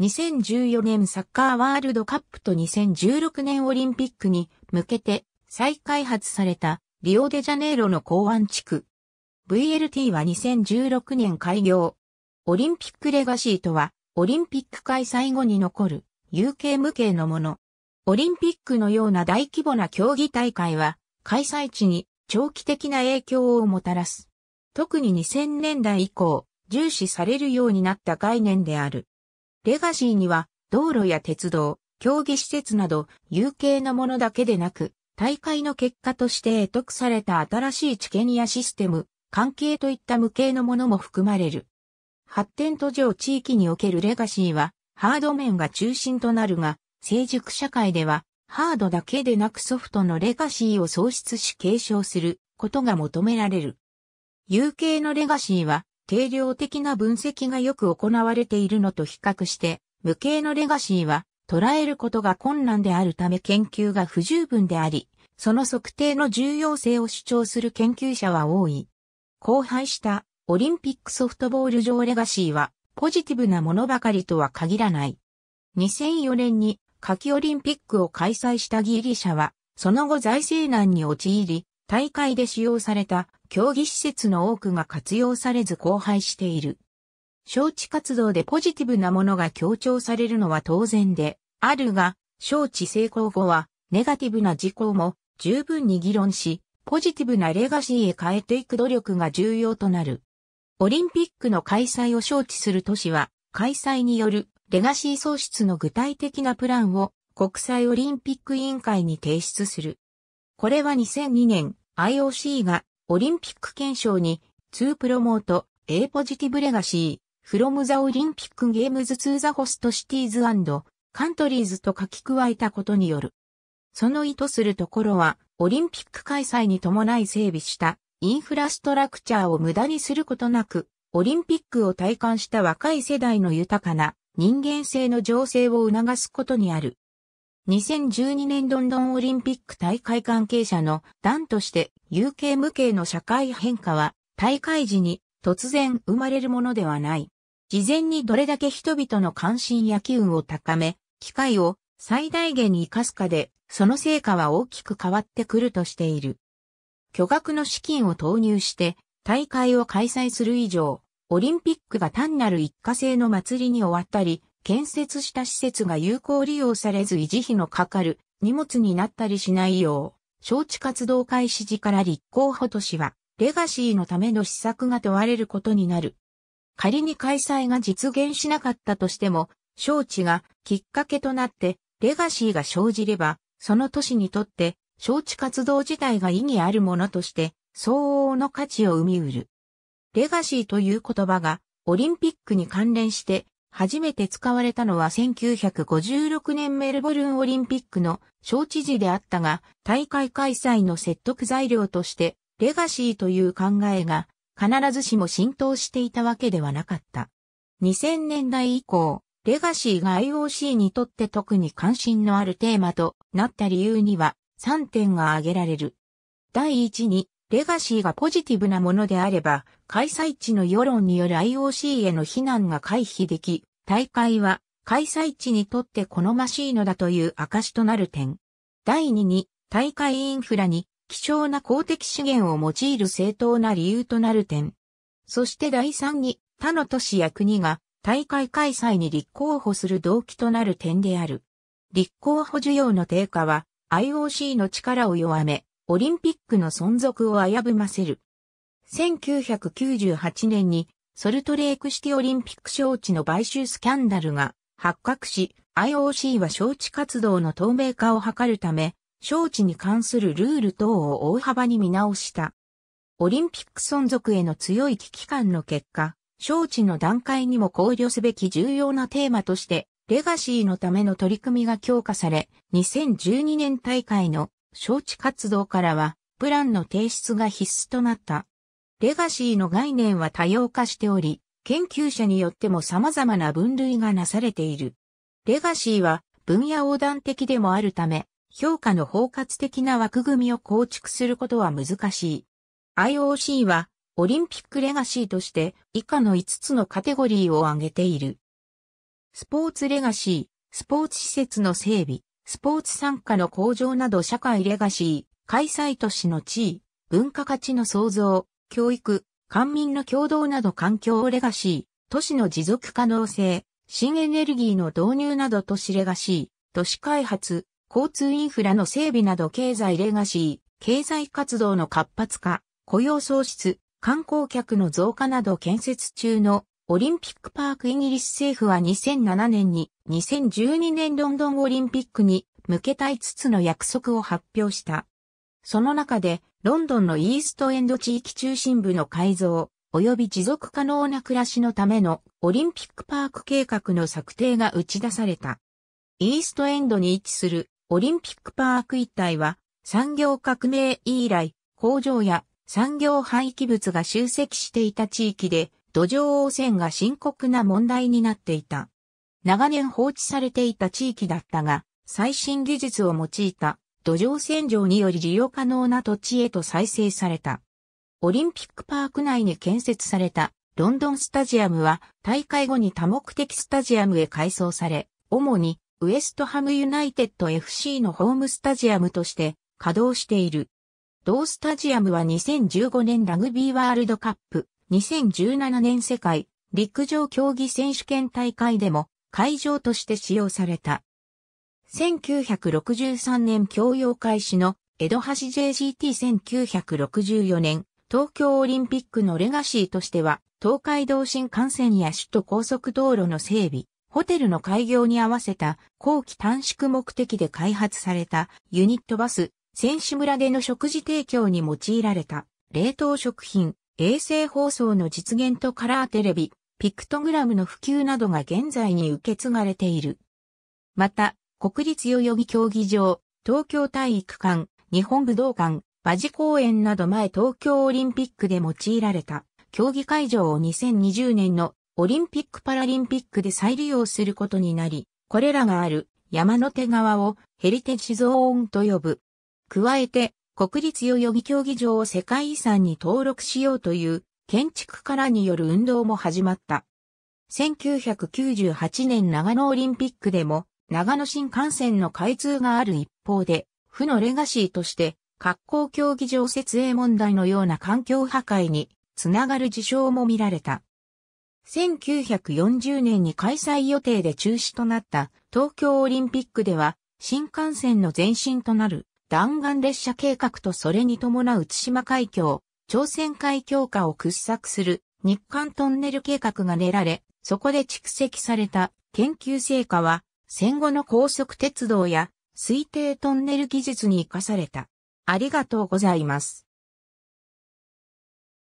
2014年サッカーワールドカップと2016年オリンピックに向けて再開発されたリオデジャネイロの港湾地区。VLT は2016年開業。オリンピックレガシーとは、オリンピック開催後に残る、有形無形のもの。オリンピックのような大規模な競技大会は、開催地に長期的な影響をもたらす。特に2000年代以降、重視されるようになった概念である。レガシーには、道路や鉄道、競技施設など、有形なものだけでなく、大会の結果として得得された新しい知見やシステム、関係といった無形のものも含まれる。発展途上地域におけるレガシーは、ハード面が中心となるが、成熟社会では、ハードだけでなくソフトのレガシーを創出し継承することが求められる。有形のレガシーは、定量的な分析がよく行われているのと比較して、無形のレガシーは捉えることが困難であるため研究が不十分であり、その測定の重要性を主張する研究者は多い。荒廃したオリンピックソフトボール上レガシーはポジティブなものばかりとは限らない。2004年に夏季オリンピックを開催したギリシャは、その後財政難に陥り、大会で使用された競技施設の多くが活用されず荒廃している。招致活動でポジティブなものが強調されるのは当然で、あるが、招致成功後は、ネガティブな事項も十分に議論し、ポジティブなレガシーへ変えていく努力が重要となる。オリンピックの開催を招致する都市は、開催によるレガシー創出の具体的なプランを国際オリンピック委員会に提出する。これは2002年 IOC がオリンピック憲章に2プロモート A ポジティブレガシーフロムザオ from the ムズ y m p i c Games to the Host Cities and Countries と書き加えたことによる。その意図するところは、オリンピック開催に伴い整備したインフラストラクチャーを無駄にすることなく、オリンピックを体感した若い世代の豊かな人間性の情勢を促すことにある。2012年ロンドンオリンピック大会関係者の団として有形無形の社会変化は大会時に突然生まれるものではない。事前にどれだけ人々の関心や機運を高め、機会を最大限に活かすかで、その成果は大きく変わってくるとしている。巨額の資金を投入して大会を開催する以上、オリンピックが単なる一過性の祭りに終わったり、建設した施設が有効利用されず維持費のかかる荷物になったりしないよう、招致活動開始時から立候補都市は、レガシーのための施策が問われることになる。仮に開催が実現しなかったとしても、招致がきっかけとなって、レガシーが生じれば、その都市にとって、招致活動自体が意義あるものとして、相応の価値を生み得る。レガシーという言葉が、オリンピックに関連して初めて使われたのは1956年メルボルンオリンピックの小知事であったが、大会開催の説得材料として、レガシーという考えが必ずしも浸透していたわけではなかった。2000年代以降、レガシーが IOC にとって特に関心のあるテーマとなった理由には3点が挙げられる。第1に、レガシーがポジティブなものであれば、開催地の世論による IOC への非難が回避でき、大会は開催地にとって好ましいのだという証となる点。第2に、大会インフラに貴重な公的資源を用いる正当な理由となる点。そして第3に、他の都市や国が大会開催に立候補する動機となる点である。立候補需要の低下は IOC の力を弱め、オリンピックの存続を危ぶませる。1998年にソルトレークシティオリンピック招致の買収スキャンダルが発覚し、IOC は招致活動の透明化を図るため、招致に関するルール等を大幅に見直した。オリンピック存続への強い危機感の結果、招致の段階にも考慮すべき重要なテーマとして、レガシーのための取り組みが強化され、2012年大会の招致活動からは、プランの提出が必須となった。レガシーの概念は多様化しており、研究者によっても様々な分類がなされている。レガシーは分野横断的でもあるため、評価の包括的な枠組みを構築することは難しい。IOC はオリンピックレガシーとして以下の5つのカテゴリーを挙げている。スポーツレガシー、スポーツ施設の整備、スポーツ参加の向上など社会レガシー、開催都市の地位、文化価値の創造、教育、官民の共同など環境レガシー、都市の持続可能性、新エネルギーの導入など都市レガシー、都市開発、交通インフラの整備など経済レガシー、経済活動の活発化、雇用創出、観光客の増加など建設中のオリンピックパークイギリス政府は2007年に2012年ロンドンオリンピックに向けた5つの約束を発表した。その中で、ロンドンのイーストエンド地域中心部の改造、及び持続可能な暮らしのためのオリンピックパーク計画の策定が打ち出された。イーストエンドに位置するオリンピックパーク一帯は産業革命以来工場や産業廃棄物が集積していた地域で土壌汚染が深刻な問題になっていた。長年放置されていた地域だったが、最新技術を用いた土壌洗浄により利用可能な土地へと再生された。オリンピックパーク内に建設されたロンドンスタジアムは大会後に多目的スタジアムへ改装され、主にウエストハムユナイテッド FC のホームスタジアムとして稼働している。同スタジアムは2015年ラグビーワールドカップ2017年世界陸上競技選手権大会でも会場として使用された。1963年教養開始の江戸橋 JGT1964 年東京オリンピックのレガシーとしては東海道新幹線や首都高速道路の整備、ホテルの開業に合わせた後期短縮目的で開発されたユニットバス、選手村での食事提供に用いられた冷凍食品、衛星放送の実現とカラーテレビ、ピクトグラムの普及などが現在に受け継がれている。また、国立代々木競技場、東京体育館、日本武道館、馬事公園など前東京オリンピックで用いられた競技会場を2020年のオリンピック・パラリンピックで再利用することになり、これらがある山の手側をヘリテジゾーンと呼ぶ。加えて国立代々木競技場を世界遺産に登録しようという建築家らによる運動も始まった。1998年長野オリンピックでも長野新幹線の開通がある一方で、負のレガシーとして格好競技場設営問題のような環境破壊につながる事象も見られた。1940年に開催予定で中止となった東京オリンピックでは新幹線の前身となる弾丸列車計画とそれに伴う津島海峡、朝鮮海峡下を掘削する日韓トンネル計画が練られ、そこで蓄積された研究成果は戦後の高速鉄道や推定トンネル技術に活かされた。ありがとうございます。